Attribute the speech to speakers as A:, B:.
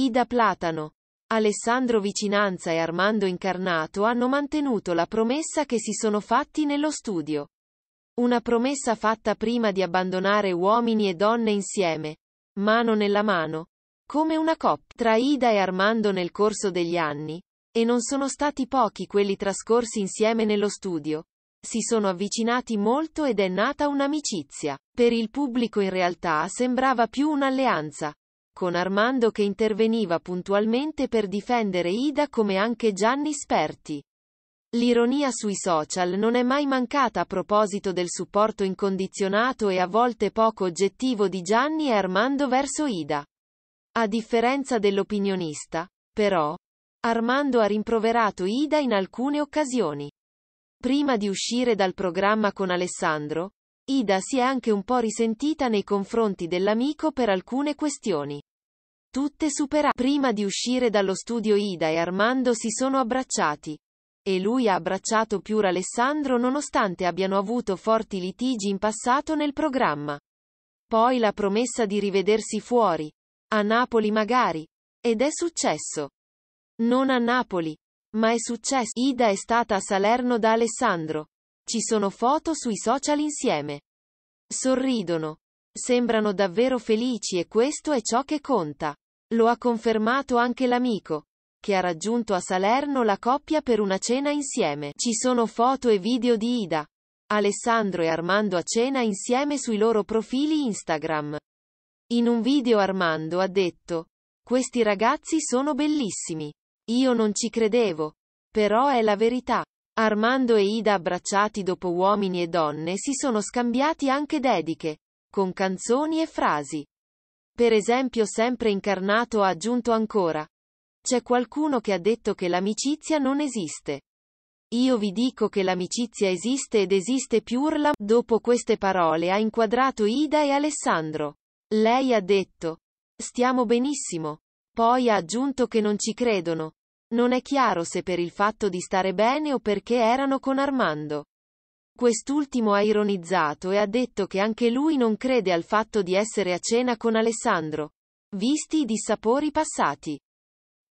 A: Ida Platano, Alessandro Vicinanza e Armando Incarnato hanno mantenuto la promessa che si sono fatti nello studio. Una promessa fatta prima di abbandonare uomini e donne insieme, mano nella mano, come una coppia tra Ida e Armando nel corso degli anni, e non sono stati pochi quelli trascorsi insieme nello studio. Si sono avvicinati molto ed è nata un'amicizia. Per il pubblico in realtà sembrava più un'alleanza con Armando che interveniva puntualmente per difendere Ida come anche Gianni Sperti. L'ironia sui social non è mai mancata a proposito del supporto incondizionato e a volte poco oggettivo di Gianni e Armando verso Ida. A differenza dell'opinionista, però, Armando ha rimproverato Ida in alcune occasioni. Prima di uscire dal programma con Alessandro, Ida si è anche un po' risentita nei confronti dell'amico per alcune questioni. Tutte superate. Prima di uscire dallo studio Ida e Armando si sono abbracciati. E lui ha abbracciato più Alessandro nonostante abbiano avuto forti litigi in passato nel programma. Poi la promessa di rivedersi fuori. A Napoli magari. Ed è successo. Non a Napoli. Ma è successo. Ida è stata a Salerno da Alessandro. Ci sono foto sui social insieme. Sorridono. Sembrano davvero felici e questo è ciò che conta. Lo ha confermato anche l'amico, che ha raggiunto a Salerno la coppia per una cena insieme. Ci sono foto e video di Ida, Alessandro e Armando a cena insieme sui loro profili Instagram. In un video Armando ha detto, questi ragazzi sono bellissimi. Io non ci credevo. Però è la verità. Armando e Ida abbracciati dopo uomini e donne si sono scambiati anche dediche con canzoni e frasi. Per esempio sempre incarnato ha aggiunto ancora. C'è qualcuno che ha detto che l'amicizia non esiste. Io vi dico che l'amicizia esiste ed esiste Piurla. Dopo queste parole ha inquadrato Ida e Alessandro. Lei ha detto. Stiamo benissimo. Poi ha aggiunto che non ci credono. Non è chiaro se per il fatto di stare bene o perché erano con Armando. Quest'ultimo ha ironizzato e ha detto che anche lui non crede al fatto di essere a cena con Alessandro. Visti i dissapori passati.